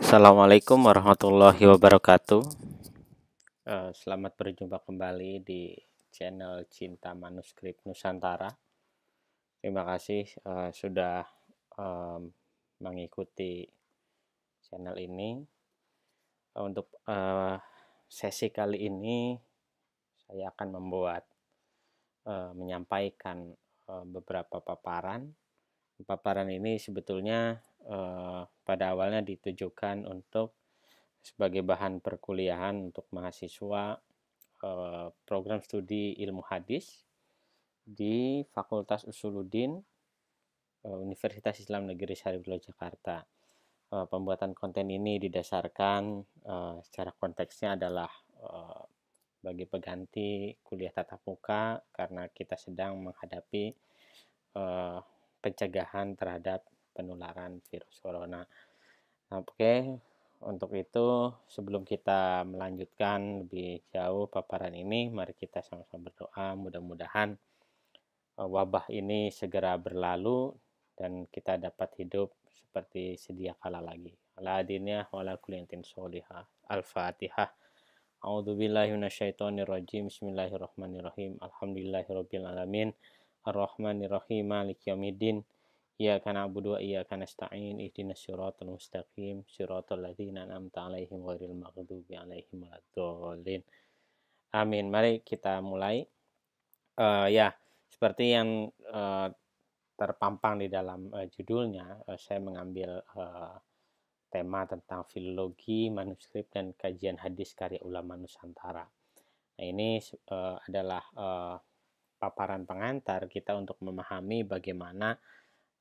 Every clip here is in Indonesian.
Assalamualaikum warahmatullahi wabarakatuh. Eh, selamat berjumpa kembali di channel Cinta Manuskrip Nusantara. Terima kasih eh, sudah mengikuti channel ini. Eh, untuk sesi kali ini, saya akan membuat menyampaikan beberapa paparan. Paparan ini sebetulnya Eh, pada awalnya ditujukan untuk sebagai bahan perkuliahan untuk mahasiswa eh, program studi ilmu hadis di Fakultas Usuluddin eh, Universitas Islam Negeri Syarifudin Jakarta. pembuatan konten ini didasarkan secara konteksnya adalah bagi pengganti kuliah tatap muka karena kita sedang menghadapi pencegahan terhadap penularan virus corona. Nah, Oke, okay. untuk itu sebelum kita melanjutkan lebih jauh paparan ini, mari kita sama-sama berdoa mudah-mudahan eh, wabah ini segera berlalu dan kita dapat hidup seperti sedia kala lagi. Aladinnya wala wa ala Al-Fatihah. A'udzu billahi minasyaitonir rajim. Bismillahirrahmanirrahim. Alhamdulillahirabbil alamin. Arrahmanirrahim. Maliki yaumiddin. Iyyaka na'budu wa iyyaka nasta'in ihdinas siratal mustaqim siratal ladzina an'amta 'alaihim ghairil maghdubi 'alaihim waladdallin. Amin. Mari kita mulai. Uh, ya, seperti yang uh, terpampang di dalam uh, judulnya, uh, saya mengambil uh, tema tentang filologi, manuskrip, dan kajian hadis karya ulama Nusantara. Nah, ini uh, adalah uh, paparan pengantar kita untuk memahami bagaimana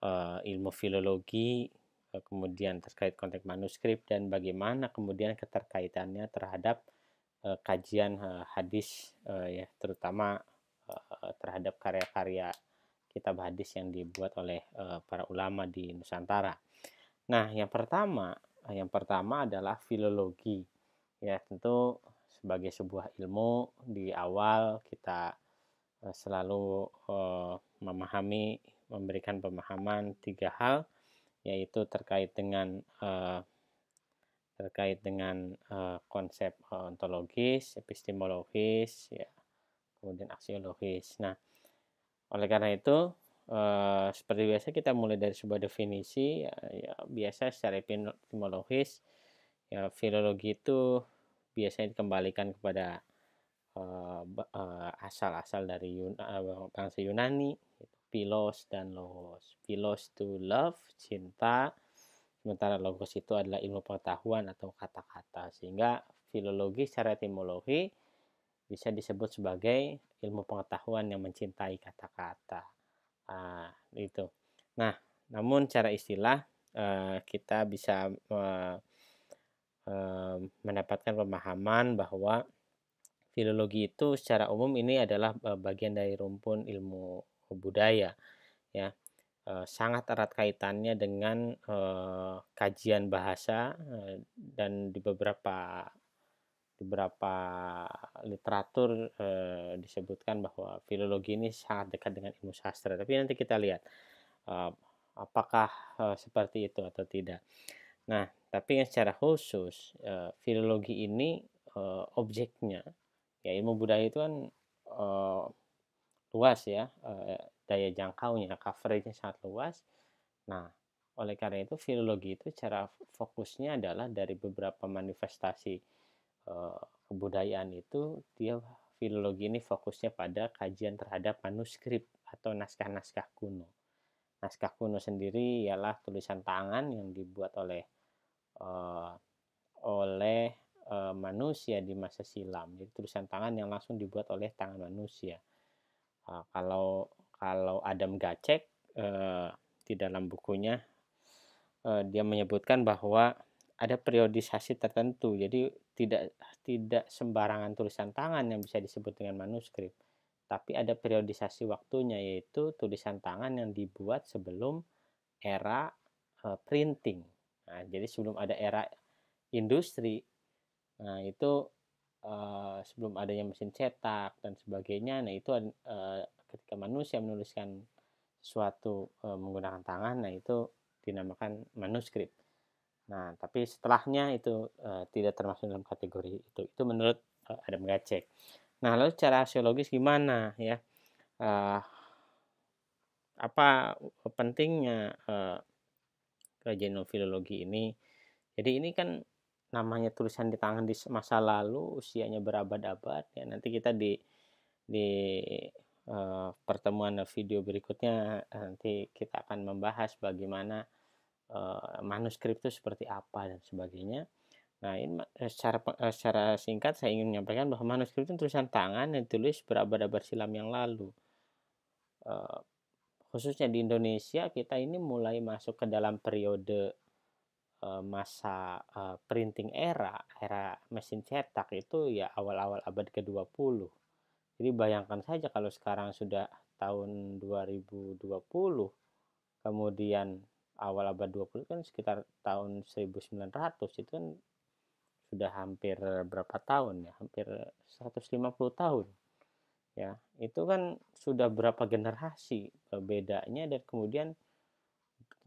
uh, ilmu filologi, uh, kemudian terkait konteks manuskrip dan bagaimana kemudian keterkaitannya terhadap uh, kajian uh, hadis uh, ya terutama uh, terhadap karya-karya kitab hadis yang dibuat oleh uh, para ulama di Nusantara. Nah, yang pertama, yang pertama adalah filologi. Ya, tentu sebagai sebuah ilmu di awal kita selalu uh, memahami memberikan pemahaman tiga hal yaitu terkait dengan uh, terkait dengan uh, konsep eh, ontologis, epistemologis, ya, kemudian aksiologis. Nah, oleh karena itu uh, seperti biasa kita mulai dari sebuah definisi ya, ya biasa secara epistemologis ya filologi itu biasanya dikembalikan kepada asal-asal dari Yun uh, bangsa Yunani gitu pilos dan logos. Pilos to love, cinta, sementara logos itu adalah ilmu pengetahuan atau kata-kata. Sehingga filologi secara etimologi bisa disebut sebagai ilmu pengetahuan yang mencintai kata-kata. Nah, itu. Nah, namun cara istilah eh, kita bisa eh, eh, mendapatkan pemahaman bahwa filologi itu secara umum ini adalah bagian dari rumpun ilmu budaya ya eh, sangat erat kaitannya dengan e, kajian bahasa e, dan di beberapa beberapa literatur e, disebutkan bahwa filologi ini sangat dekat dengan ilmu sastra tapi nanti kita lihat e, apakah e, seperti itu atau tidak nah tapi yang secara khusus e, filologi ini e, objeknya ya ilmu budaya itu kan uh, luas ya daya jangkaunya coveragenya sangat luas nah oleh karena itu filologi itu cara fokusnya adalah dari beberapa manifestasi kebudayaan itu dia filologi ini fokusnya pada kajian terhadap manuskrip atau naskah-naskah kuno naskah kuno sendiri ialah tulisan tangan yang dibuat oleh eh, oleh manusia di masa silam. Jadi tulisan tangan yang langsung dibuat oleh tangan manusia. Nah, kalau kalau Adam Gacek uh, di dalam bukunya uh, dia menyebutkan bahwa ada periodisasi tertentu. Jadi tidak tidak sembarangan tulisan tangan yang bisa disebut dengan manuskrip, tapi ada periodisasi waktunya yaitu tulisan tangan yang dibuat sebelum era uh, printing. Nah, jadi sebelum ada era industri, nah itu Eh, sebelum adanya mesin cetak dan sebagainya. Nah itu eh, ketika manusia menuliskan suatu eh, menggunakan tangan, nah itu dinamakan manuskrip. Nah tapi setelahnya itu tidak termasuk dalam kategori itu. Itu menurut uh, Adam Gacek. Nah lalu secara sosiologis gimana ya? apa pentingnya uh, kajian filologi ini? Jadi ini kan namanya tulisan di tangan di masa lalu usianya berabad-abad ya nanti kita di di uh, pertemuan video berikutnya eh, nanti kita akan membahas bagaimana uh, manuskrip itu seperti apa dan sebagainya nah ini secara secara singkat saya ingin menyampaikan bahwa manuskrip itu tulisan tangan yang tulis berabad-abad silam yang lalu uh, khususnya di Indonesia kita ini mulai masuk ke dalam periode Eh, masa eh, printing era, era mesin cetak itu ya awal-awal abad ke-20. Jadi bayangkan saja kalau sekarang sudah tahun 2020, kemudian awal abad 20 kan sekitar tahun 1900 itu kan sudah hampir berapa tahun ya, hampir 150 tahun. Ya, itu kan sudah berapa generasi eh, bedanya dan kemudian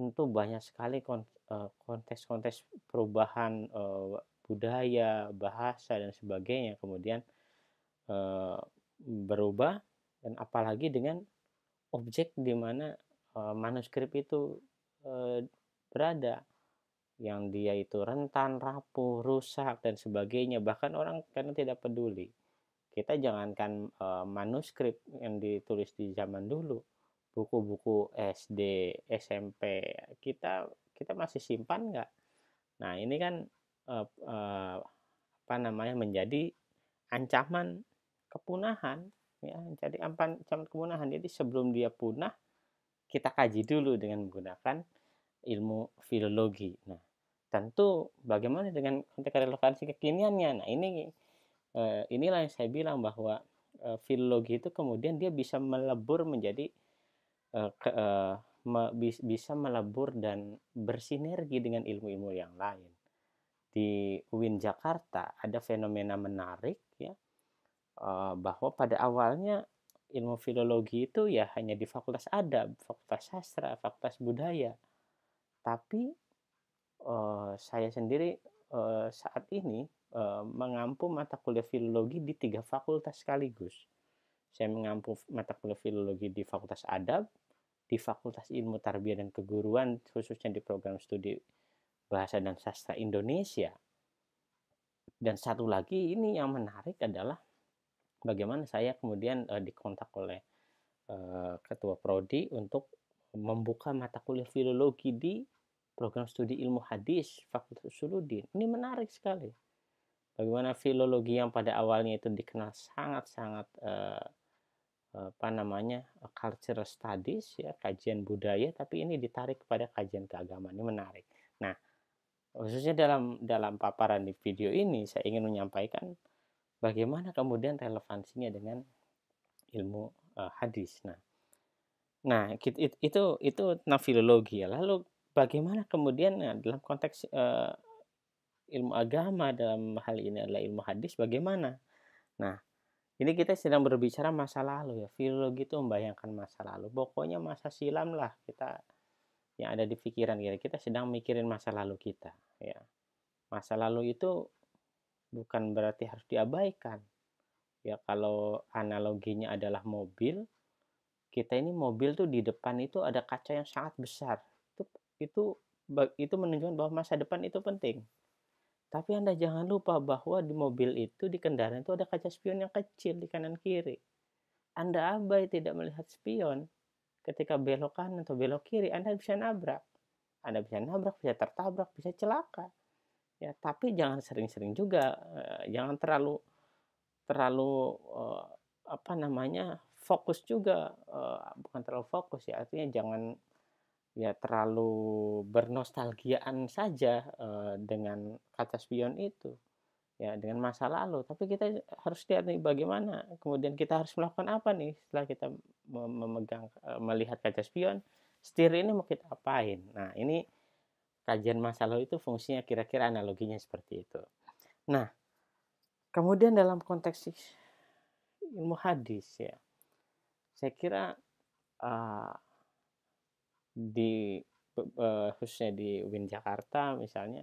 tentu banyak sekali konflik Eh, konteks-konteks perubahan eh, budaya, bahasa dan sebagainya kemudian eh, berubah dan apalagi dengan objek di mana manuskrip itu berada yang dia itu rentan, rapuh, rusak dan sebagainya bahkan orang karena tidak peduli. Kita jangankan uh, manuskrip yang ditulis di zaman dulu, buku-buku SD, SMP, kita kita masih simpan nggak nah ini kan eh, eh, apa namanya menjadi ancaman kepunahan ya jadi ancaman kepunahan jadi sebelum dia punah kita kaji dulu dengan menggunakan ilmu filologi nah tentu bagaimana dengan konteks relevansi kekiniannya nah ini eh, inilah yang saya bilang bahwa eh, filologi itu kemudian dia bisa melebur menjadi eh, ke, eh, me, bisa melebur dan bersinergi dengan ilmu-ilmu yang lain. Di UIN Jakarta ada fenomena menarik ya eh, bahwa pada awalnya ilmu filologi itu ya hanya di fakultas adab, fakultas sastra, fakultas budaya. Tapi eh, saya sendiri eh, saat ini mengampu mata kuliah filologi di tiga fakultas sekaligus. Saya mengampu mata kuliah filologi di Fakultas Adab, di Fakultas Ilmu Tarbiyah dan Keguruan khususnya di program studi Bahasa dan Sastra Indonesia. Dan satu lagi ini yang menarik adalah bagaimana saya kemudian e, dikontak oleh e, ketua prodi untuk membuka mata kuliah filologi di program studi ilmu hadis Fakultas Usuluddin. Ini menarik sekali. Bagaimana filologi yang pada awalnya itu dikenal sangat-sangat eh, apa namanya eh, culture studies ya kajian budaya tapi ini ditarik kepada kajian keagamaan ini menarik nah khususnya dalam dalam paparan di video ini saya ingin menyampaikan bagaimana kemudian relevansinya dengan ilmu uh, hadis nah nah itu itu, itu tentang filologi ya lalu bagaimana kemudian nah, dalam konteks uh, ilmu agama dalam hal ini adalah ilmu hadis bagaimana nah ini kita sedang berbicara masa lalu ya. Filologi itu membayangkan masa lalu. Pokoknya masa silam lah kita yang ada di pikiran kita. Kita sedang mikirin masa lalu kita ya. Masa lalu itu bukan berarti harus diabaikan. Ya kalau analoginya adalah mobil, kita ini mobil tuh di depan itu ada kaca yang sangat besar. Itu itu itu menunjukkan bahwa masa depan itu penting tapi Anda jangan lupa bahwa di mobil itu, di kendaraan itu ada kaca spion yang kecil di kanan kiri. Anda abai tidak melihat spion. Ketika belok kanan atau belok kiri, Anda bisa nabrak. Anda bisa nabrak, bisa tertabrak, bisa celaka. Ya, tapi jangan sering-sering juga, eh, jangan terlalu terlalu eh, apa namanya fokus juga, eh, bukan terlalu fokus ya. Artinya jangan ya terlalu bernostalgiaan saja uh, dengan kata spion itu ya dengan masa lalu tapi kita harus lihat nih bagaimana kemudian kita harus melakukan apa nih setelah kita memegang eh, melihat kaca spion setir ini mau kita apain nah ini kajian masa lalu itu fungsinya kira-kira analoginya seperti itu nah kemudian dalam konteks ilmu hadis ya saya kira uh, di uh, khususnya di Win Jakarta misalnya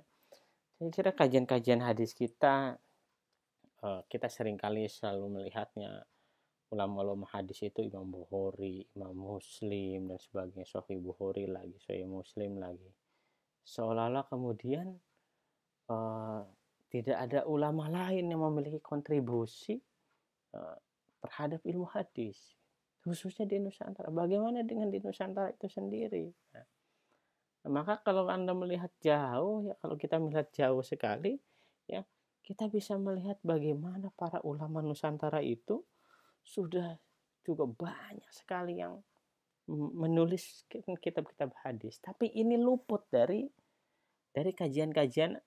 saya kira kajian-kajian hadis kita eh, kita seringkali selalu melihatnya ulama-ulama hadis itu Imam Bukhari, Imam Muslim dan sebagainya, sofi Bukhari lagi, sofi Muslim lagi. Seolah-olah kemudian eh, tidak ada ulama lain yang memiliki kontribusi e, terhadap ilmu hadis khususnya di Nusantara. Bagaimana dengan di Nusantara itu sendiri? Ya. Nah, maka kalau Anda melihat jauh, ya kalau kita melihat jauh sekali, ya kita bisa melihat bagaimana para ulama Nusantara itu sudah juga banyak sekali yang menulis kitab-kitab hadis, tapi ini luput dari dari kajian-kajian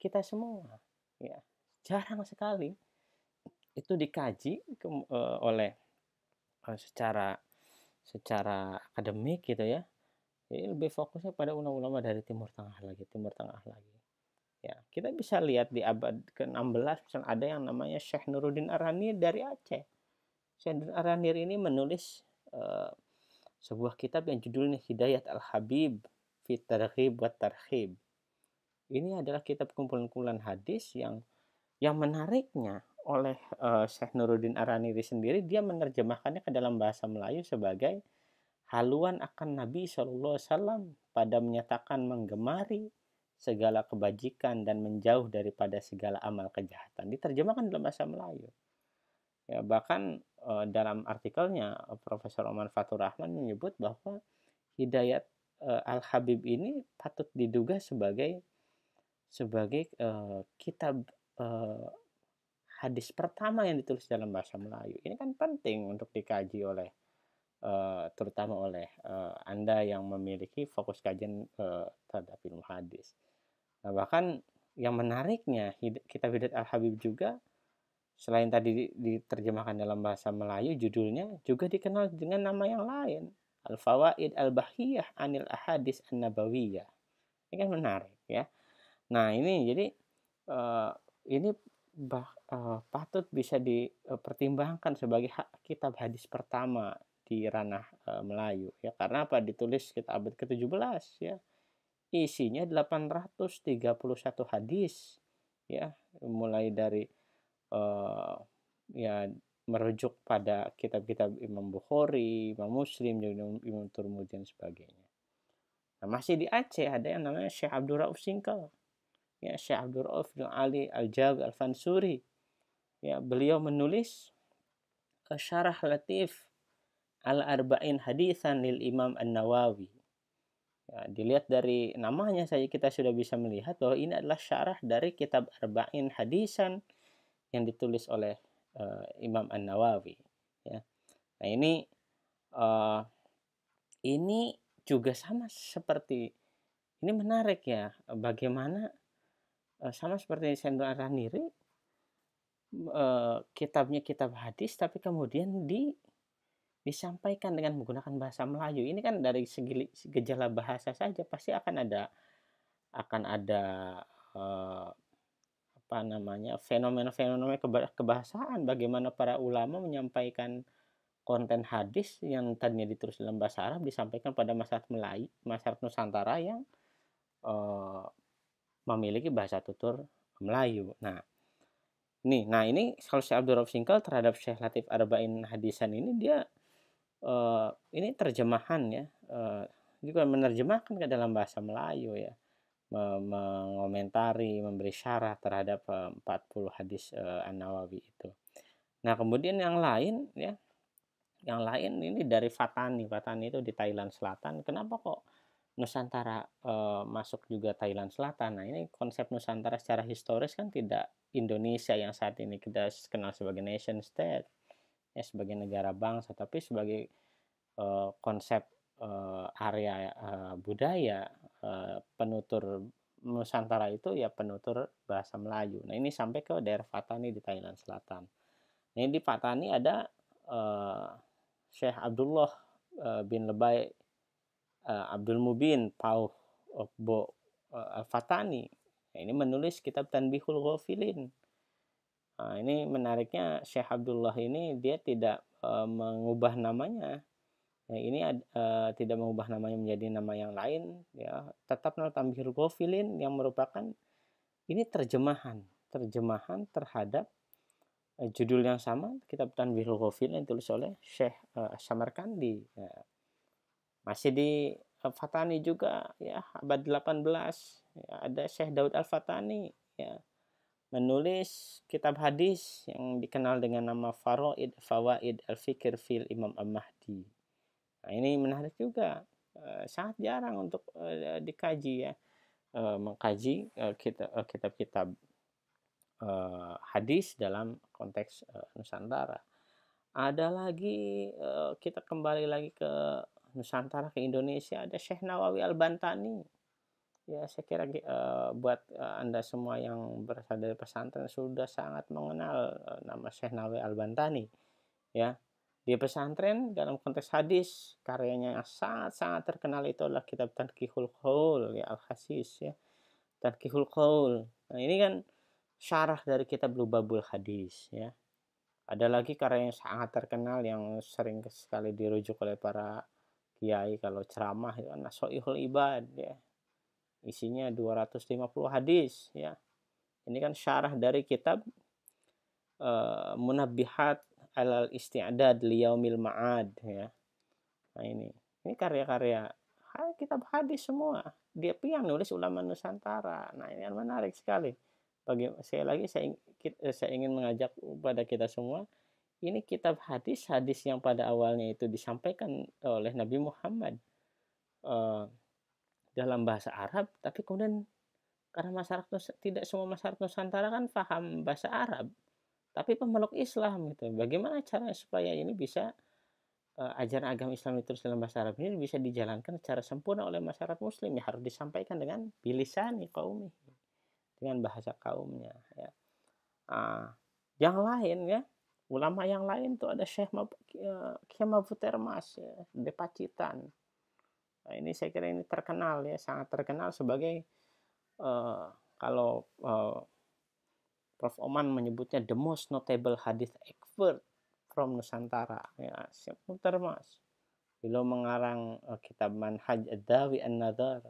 kita semua, ya jarang sekali itu dikaji ke, uh, eh, oleh Eh, secara secara akademik gitu ya jadi ya lebih fokusnya pada ulama-ulama dari Timur Tengah lagi Timur Tengah lagi ya kita bisa lihat di abad ke-16 misalnya ada yang namanya Syekh Nuruddin Arani dari Aceh Syekh Nuruddin Arani ini menulis uh, sebuah kitab yang judulnya Hidayat Al-Habib Fitarhib Targhib wa Tarhib ini adalah kitab kumpulan-kumpulan hadis yang yang menariknya oleh uh, eh, Syekh Nuruddin Araniri sendiri dia menerjemahkannya ke dalam bahasa Melayu sebagai haluan akan Nabi Shallallahu Alaihi Wasallam pada menyatakan menggemari segala kebajikan dan menjauh daripada segala amal kejahatan diterjemahkan dalam bahasa Melayu ya bahkan uh, dalam artikelnya Profesor Oman Fatur Rahman menyebut bahwa hidayat uh, eh, Al Habib ini patut diduga sebagai sebagai uh, kitab hadis pertama yang ditulis dalam bahasa Melayu. Ini kan penting untuk dikaji oleh uh, terutama oleh uh, Anda yang memiliki fokus kajian uh, terhadap ilmu hadis. Nah, bahkan yang menariknya kita Hidat Al-Habib juga selain tadi diterjemahkan dalam bahasa Melayu judulnya juga dikenal dengan nama yang lain Al-Fawaid Al-Bahiyah Anil Ahadis An-Nabawiyah ini kan menarik ya nah ini jadi uh, ini bah, uh, patut bisa dipertimbangkan sebagai hak kitab hadis pertama di ranah uh, Melayu ya karena apa ditulis kita abad ke-17 ya isinya 831 hadis ya mulai dari uh, ya merujuk pada kitab-kitab Imam Bukhari, Imam Muslim, Imam, Imam Turmudi dan sebagainya. Nah, masih di Aceh ada yang namanya Syekh Abdul Rauf Singkal. Ya, Syekh Abdul Rauf bin Ali Al-Jag Al-Fansuri ya beliau menulis syarah latif al arba'in hadisan lil imam an nawawi ya, dilihat dari namanya saja kita sudah bisa melihat bahwa ini adalah syarah dari kitab arba'in hadisan yang ditulis oleh uh, imam an nawawi ya nah ini uh, ini juga sama seperti ini menarik ya bagaimana eh, sama seperti Sendro Araniri Eh, kitabnya kitab hadis tapi kemudian di disampaikan dengan menggunakan bahasa Melayu ini kan dari segi gejala bahasa saja pasti akan ada akan ada eh, apa namanya fenomena-fenomena kebahasaan bagaimana para ulama menyampaikan konten hadis yang tadinya ditulis dalam bahasa Arab disampaikan pada masyarakat Melayu masyarakat Nusantara yang eh, memiliki bahasa tutur Melayu. Nah, nih nah ini kalau Syekh Abdul Rauf Singkal terhadap Syekh Latif Arba'in Hadisan ini dia uh, ini terjemahan ya uh, juga menerjemahkan ke dalam bahasa Melayu ya mengomentari memberi syarah terhadap eh, uh, 40 hadis uh, An-Nawawi itu. Nah, kemudian yang lain ya yang lain ini dari Fatani. Fatani itu di Thailand Selatan. Kenapa kok Nusantara e, masuk juga Thailand Selatan? Nah, ini konsep Nusantara secara historis kan tidak Indonesia yang saat ini kita kenal sebagai nation state ya sebagai negara bangsa tapi sebagai uh, konsep uh, area uh, budaya uh, penutur Nusantara itu ya penutur bahasa Melayu. Nah ini sampai ke daerah Patani di Thailand Selatan. Nah di Patani ada uh, Syekh Abdullah uh, bin Lebay uh, Abdul Mubin Pauh Bo uh, Fatani Nah, ini menulis kitab Tanbihul Ghafilin. Nah, ini menariknya Syekh Abdullah ini dia tidak e, mengubah namanya. Nah, ini ad, e, tidak mengubah namanya menjadi nama yang lain ya. Tetap nama Tanbihul Ghafilin yang merupakan ini terjemahan, terjemahan terhadap e, judul yang sama kitab Tanbihul Ghafilin yang ditulis oleh Syekh e, Samarkandi. Ya. Masih di Fatani juga ya abad 18 Ya, ada Syekh Daud Al-Fatani ya menulis kitab hadis yang dikenal dengan nama Faroid Fawaid Al-Fikir Fil Imam Al-Mahdi. Nah, ini menarik juga. Eh, sangat jarang untuk eh, dikaji ya. Eh, mengkaji kitab-kitab hadis dalam konteks Nusantara. Ada lagi kita kembali lagi ke Nusantara ke Indonesia ada Syekh Nawawi Al-Bantani ya saya kira uh, buat uh, anda semua yang berasal dari pesantren sudah sangat mengenal uh, nama Syekh Nawawi Al Bantani ya di pesantren dalam konteks hadis karyanya yang sangat sangat terkenal itu adalah kitab Tanqihul Qaul ya Al Hasis ya Tanqihul Qaul nah ini kan syarah dari kitab Lubabul Hadis ya ada lagi karya yang sangat terkenal yang sering sekali dirujuk oleh para kiai kalau ceramah itu ya, Nasoihul Ibad ya Isinya 250 hadis ya. Ini kan syarah dari kitab uh, eh, munabihat alal liaw liyaumil ma'ad ya. Nah ini, ini karya-karya kitab hadis semua. Dia piang nulis ulama Nusantara. Nah ini menarik sekali. Bagi saya lagi saya ingin eh, saya ingin mengajak kepada kita semua ini kitab hadis hadis yang pada awalnya itu disampaikan oleh Nabi Muhammad. Uh, dalam bahasa Arab, tapi kemudian karena masyarakat tidak semua masyarakat Nusantara kan paham bahasa Arab, tapi pemeluk Islam gitu. Bagaimana cara supaya ini bisa uh, ajaran agama Islam itu dalam bahasa Arab ini bisa dijalankan secara sempurna oleh masyarakat Muslim ya harus disampaikan dengan bilisani kaumnya dengan bahasa kaumnya ya. Uh, yang lain ya ulama yang lain tuh ada Syekh Mab eh, Kiai Mabut Termas ya, Depacitan Nah, ini saya kira ini terkenal ya, sangat terkenal sebagai uh, kalau uh, Prof Oman menyebutnya the most notable hadith expert from Nusantara. Ya, siap muter mas. Beliau mengarang uh, kitab Manhaj Adawi An-Nadar.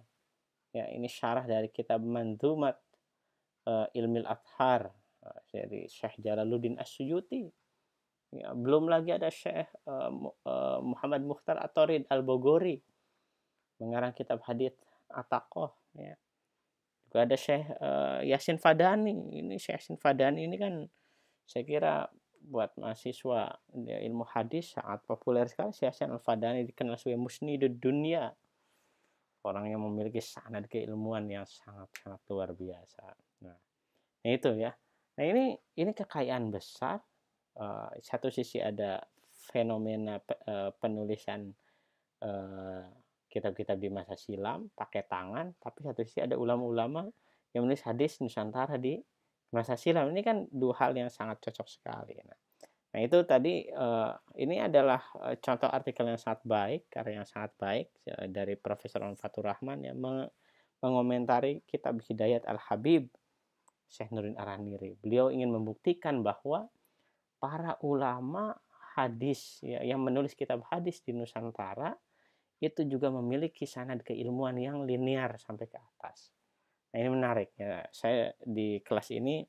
Ya, ini syarah dari kitab Manzumat uh, Ilmil Athar uh, dari Syekh Jalaluddin As-Suyuti. Ya, belum lagi ada Syekh uh, uh, Muhammad Muhtar Atorid Al-Bogori mengarang kitab hadith Atakoh ya juga ada Syekh uh, Yasin Fadani ini Syekh Yasin Fadani ini kan saya kira buat mahasiswa ilmu hadis sangat populer sekali Syekh Yasin Al-Fadani dikenal sebagai musnidud dunia orang yang memiliki sanad keilmuan yang sangat-sangat luar biasa nah, nah itu ya nah ini ini kekayaan besar uh, satu sisi ada fenomena uh, penulisan uh, kitab-kitab di masa silam pakai tangan tapi satu sisi ada ulama-ulama yang menulis hadis Nusantara di masa silam ini kan dua hal yang sangat cocok sekali nah, nah itu tadi uh, ini adalah eh, contoh artikel yang sangat baik karya yang sangat baik eh, dari Profesor Fatur Rahman yang meng mengomentari kitab Hidayat Al-Habib Syekh Nurin Araniri beliau ingin membuktikan bahwa para ulama hadis ya, yang menulis kitab hadis di Nusantara itu juga memiliki sanad keilmuan yang linear sampai ke atas. Nah, ini menarik ya. Saya di kelas ini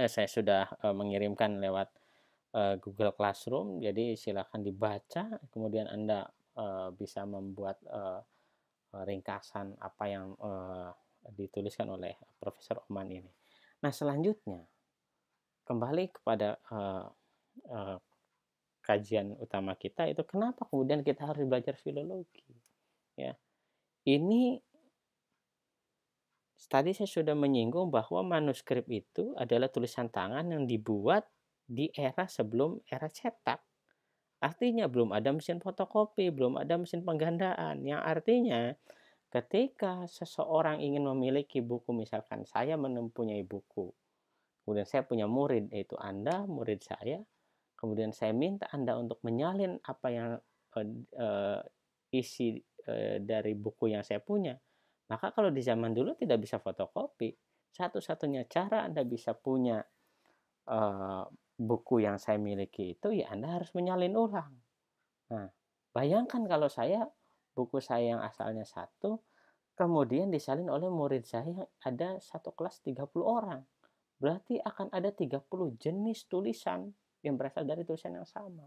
eh, saya sudah eh, mengirimkan lewat eh, Google Classroom, jadi silakan dibaca kemudian Anda eh, bisa membuat eh, ringkasan apa yang eh, dituliskan oleh Profesor Oman ini. Nah, selanjutnya kembali kepada eh, eh, kajian utama kita itu kenapa kemudian kita harus belajar filologi ya ini tadi saya sudah menyinggung bahwa manuskrip itu adalah tulisan tangan yang dibuat di era sebelum era cetak artinya belum ada mesin fotokopi belum ada mesin penggandaan yang artinya ketika seseorang ingin memiliki buku misalkan saya menempunyai buku kemudian saya punya murid yaitu anda murid saya Kemudian saya minta Anda untuk menyalin apa yang uh, uh, isi uh, dari buku yang saya punya. Maka kalau di zaman dulu tidak bisa fotokopi, satu-satunya cara Anda bisa punya uh, buku yang saya miliki itu ya Anda harus menyalin ulang. Nah, bayangkan kalau saya buku saya yang asalnya satu kemudian disalin oleh murid saya yang ada satu kelas 30 orang. Berarti akan ada 30 jenis tulisan yang berasal dari dosen yang sama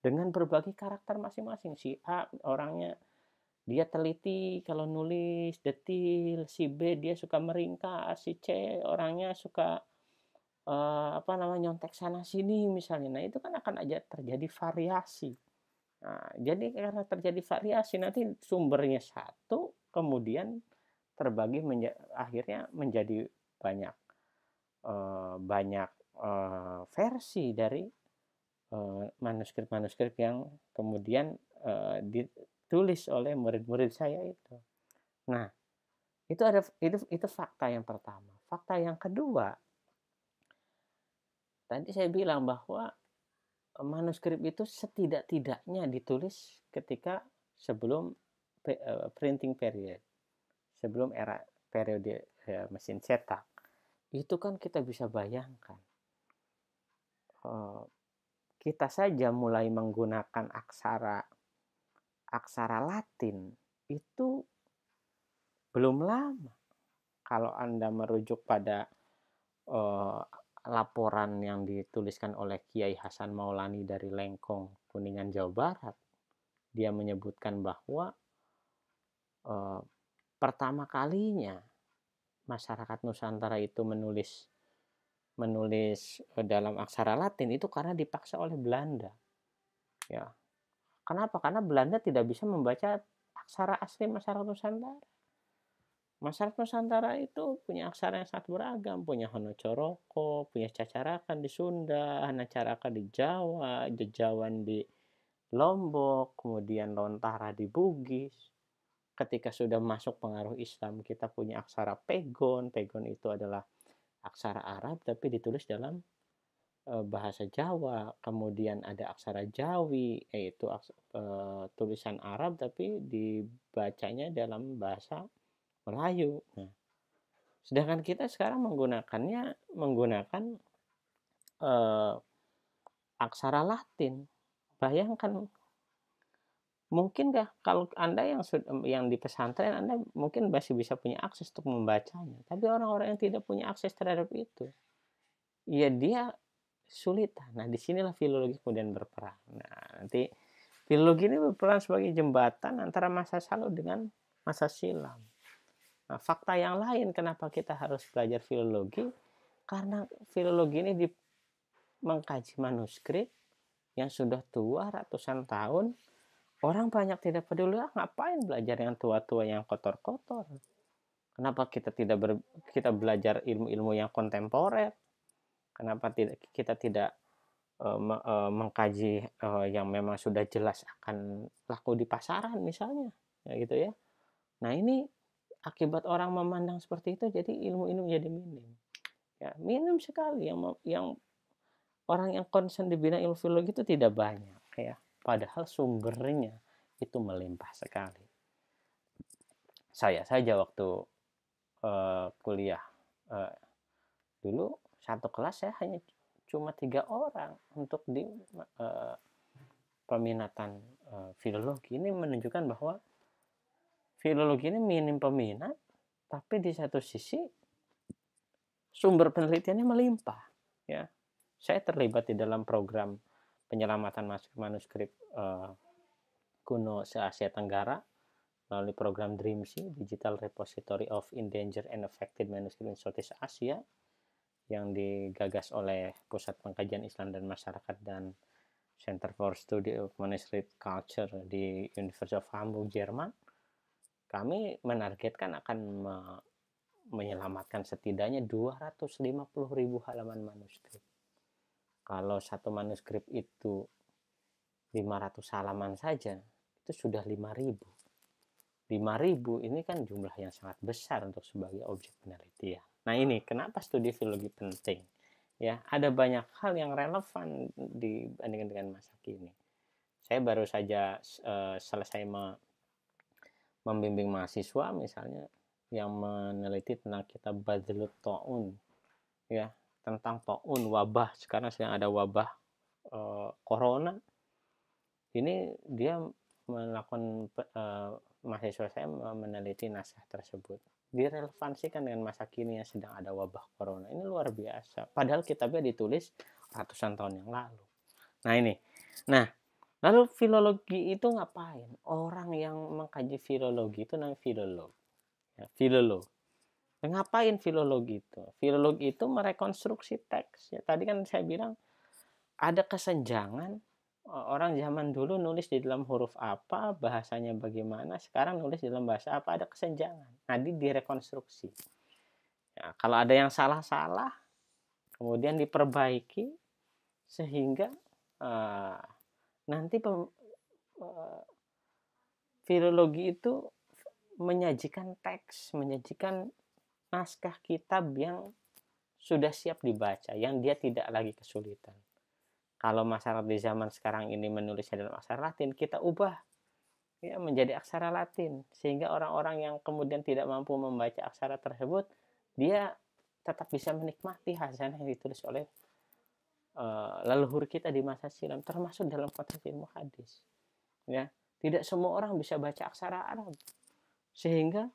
dengan berbagai karakter masing-masing si A orangnya dia teliti kalau nulis detil si B dia suka meringkas si C orangnya suka uh, apa namanya nyontek sana sini misalnya nah itu kan akan aja terjadi variasi nah, jadi karena terjadi variasi nanti sumbernya satu kemudian terbagi menja akhirnya menjadi banyak uh, banyak uh, versi dari eh, manuskrip-manuskrip uh, yang kemudian uh, ditulis oleh murid-murid saya itu. Nah, itu ada itu itu fakta yang pertama. Fakta yang kedua, tadi saya bilang bahwa manuskrip itu setidak-tidaknya ditulis ketika sebelum printing period, sebelum era periode ya, mesin cetak. Itu kan kita bisa bayangkan Eh, kita saja mulai menggunakan aksara aksara Latin itu belum lama. Kalau Anda merujuk pada uh, laporan yang dituliskan oleh Kiai Hasan Maulani dari Lengkong, Kuningan, Jawa Barat, dia menyebutkan bahwa uh, pertama kalinya masyarakat Nusantara itu menulis menulis dalam aksara Latin itu karena dipaksa oleh Belanda. Ya. Kenapa? Karena Belanda tidak bisa membaca aksara asli masyarakat Nusantara. Masyarakat Nusantara itu punya aksara yang sangat beragam, punya Hanocoroko, punya Cacarakan di Sunda, Hanacaraka di Jawa, Jejawan di Lombok, kemudian Lontara di Bugis. Ketika sudah masuk pengaruh Islam, kita punya aksara Pegon. Pegon itu adalah aksara Arab tapi ditulis dalam bahasa Jawa. Kemudian ada aksara Jawi yaitu aks, e, tulisan Arab tapi dibacanya dalam bahasa Melayu. Nah, sedangkan kita sekarang menggunakannya menggunakan e, aksara Latin. Bayangkan mungkin gak kalau Anda yang yang di pesantren Anda mungkin masih bisa punya akses untuk membacanya. Tapi orang-orang yang tidak punya akses terhadap itu, ya dia sulit Nah, disinilah filologi kemudian berperan. Nah, nanti filologi ini berperan sebagai jembatan antara masa lalu dengan masa silam. Nah, fakta yang lain kenapa kita harus belajar filologi? Karena filologi ini di, mengkaji manuskrip yang sudah tua ratusan tahun Orang banyak tidak peduli, ah, ngapain belajar yang tua-tua yang kotor-kotor? Kenapa kita tidak ber, kita belajar ilmu-ilmu yang kontemporer? Kenapa tidak kita tidak uh, uh, mengkaji uh, yang memang sudah jelas akan laku di pasaran misalnya, ya gitu ya. Nah ini akibat orang memandang seperti itu, jadi ilmu-ilmu jadi minim, ya minim sekali yang yang orang yang concern di bidang ilmu filologi itu tidak banyak, ya. Padahal sumbernya itu melimpah sekali. Saya saja waktu uh, kuliah uh, dulu satu kelas saya hanya cuma tiga orang untuk di uh, peminatan uh, filologi ini menunjukkan bahwa filologi ini minim peminat tapi di satu sisi sumber penelitiannya melimpah ya saya terlibat di dalam program penyelamatan manuskrip uh, kuno se-Asia Tenggara melalui program DREAMS Digital Repository of Endangered and Affected Manuscript in Southeast Asia, yang digagas oleh Pusat Pengkajian Islam dan Masyarakat dan Center for Study of Manuscript Culture di University of Hamburg, Jerman. Kami menargetkan akan me menyelamatkan setidaknya 250.000 halaman manuskrip kalau satu manuskrip itu 500 halaman saja itu sudah 5000 5000 ini kan jumlah yang sangat besar untuk sebagai objek penelitian ya. nah ini kenapa studi filologi penting ya ada banyak hal yang relevan dibandingkan dengan masa kini saya baru saja uh, selesai me membimbing mahasiswa misalnya yang meneliti tentang kitab Badlut Ta'un ya tentang taun wabah sekarang sedang ada wabah e, corona ini dia melakukan e, mahasiswa saya meneliti naskah tersebut direlevansikan dengan masa kini yang sedang ada wabah corona ini luar biasa padahal kitabnya ditulis ratusan tahun yang lalu nah ini nah lalu filologi itu ngapain orang yang mengkaji filologi itu namanya filolog ya, filolog ngapain filologi itu? filologi itu merekonstruksi teks. Ya, tadi kan saya bilang ada kesenjangan orang zaman dulu nulis di dalam huruf apa, bahasanya bagaimana, sekarang nulis di dalam bahasa apa, ada kesenjangan. nanti direkonstruksi. Ya, kalau ada yang salah-salah, kemudian diperbaiki sehingga uh, nanti pem, uh, filologi itu menyajikan teks, menyajikan naskah kitab yang sudah siap dibaca, yang dia tidak lagi kesulitan. Kalau masyarakat di zaman sekarang ini menulisnya dalam aksara Latin, kita ubah ya menjadi aksara Latin sehingga orang-orang yang kemudian tidak mampu membaca aksara tersebut, dia tetap bisa menikmati hasanah yang ditulis oleh uh, leluhur kita di masa silam, termasuk dalam konteks ilmu hadis. Ya, tidak semua orang bisa baca aksara Arab, sehingga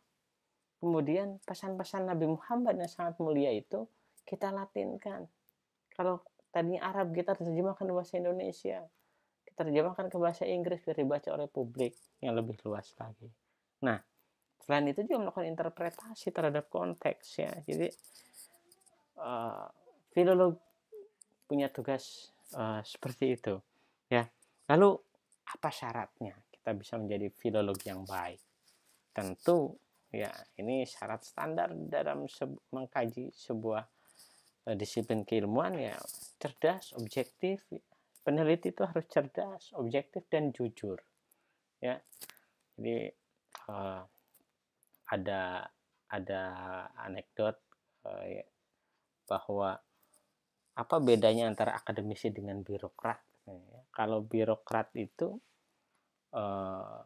Kemudian pesan-pesan Nabi Muhammad yang sangat mulia itu kita latinkan. Kalau tadi Arab kita terjemahkan ke bahasa Indonesia, kita terjemahkan ke bahasa Inggris biar dibaca oleh publik yang lebih luas lagi. Nah, selain itu juga melakukan interpretasi terhadap konteks ya. Jadi uh, filolog punya tugas uh, seperti itu ya. Lalu apa syaratnya kita bisa menjadi filolog yang baik? Tentu Ya, ini syarat standar dalam sebu mengkaji sebuah uh, disiplin keilmuan ya cerdas, objektif. Peneliti itu harus cerdas, objektif dan jujur. Ya. Jadi uh, ada ada anekdot uh, ya, bahwa apa bedanya antara akademisi dengan birokrat? Ya, kalau birokrat itu uh,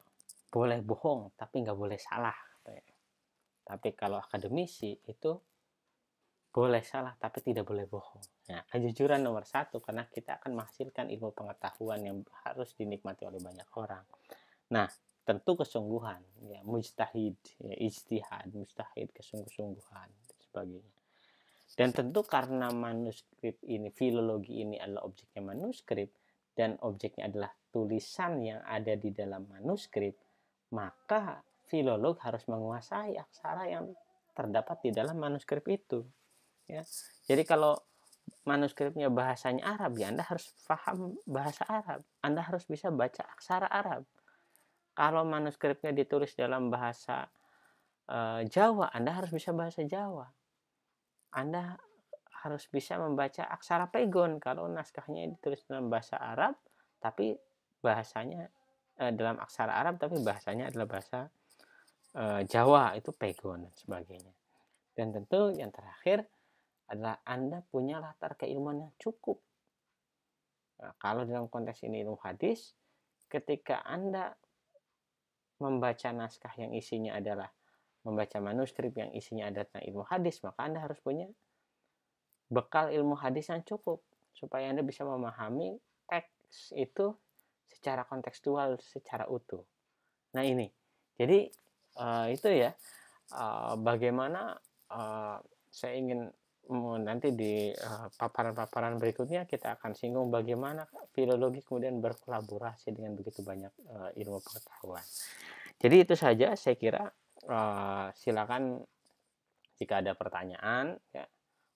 boleh bohong tapi nggak boleh salah tapi kalau akademisi itu boleh salah tapi tidak boleh bohong. Nah, kejujuran nomor satu karena kita akan menghasilkan ilmu pengetahuan yang harus dinikmati oleh banyak orang. Nah, tentu kesungguhan, ya, mujtahid, ya, ijtihad, mujtahid, kesungguh-sungguhan, sebagainya. Dan tentu karena manuskrip ini, filologi ini adalah objeknya manuskrip, dan objeknya adalah tulisan yang ada di dalam manuskrip, maka filolog harus menguasai aksara yang terdapat di dalam manuskrip itu. Ya. Jadi kalau manuskripnya bahasanya Arab ya Anda harus paham bahasa Arab. Anda harus bisa baca aksara Arab. Kalau manuskripnya ditulis dalam bahasa e, Jawa, Anda harus bisa bahasa Jawa. Anda harus bisa membaca aksara pegon kalau naskahnya ditulis dalam bahasa Arab tapi bahasanya e, dalam aksara Arab tapi bahasanya adalah bahasa Eh, Jawa itu pegon dan sebagainya. Dan tentu yang terakhir adalah Anda punya latar keilmuan yang cukup. Nah, kalau dalam konteks ini ilmu hadis, ketika Anda membaca naskah yang isinya adalah membaca manuskrip yang isinya ada tentang ilmu hadis, maka Anda harus punya bekal ilmu hadis yang cukup supaya Anda bisa memahami teks itu secara kontekstual, secara utuh. Nah ini, jadi uh, itu ya uh, bagaimana uh, saya ingin nanti di paparan-paparan uh, berikutnya kita akan singgung bagaimana filologi kemudian berkolaborasi dengan begitu banyak uh, ilmu pengetahuan. Jadi itu saja saya kira uh, silakan jika ada pertanyaan ya,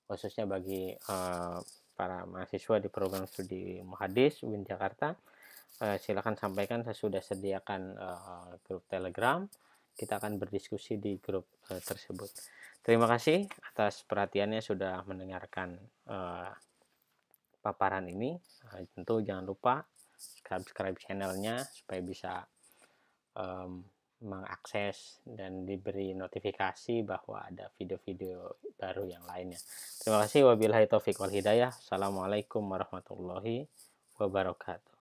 khususnya bagi uh, para mahasiswa di program studi Muhadis UIN Jakarta uh, silakan sampaikan saya sudah sediakan uh, grup Telegram kita akan berdiskusi di grup uh, tersebut. Terima kasih atas perhatiannya sudah mendengarkan uh, paparan ini. Uh, tentu jangan lupa subscribe channelnya supaya bisa um, mengakses dan diberi notifikasi bahwa ada video-video baru yang lainnya. Terima kasih. Wabillahi taufiq wal hidayah. Assalamualaikum warahmatullahi wabarakatuh.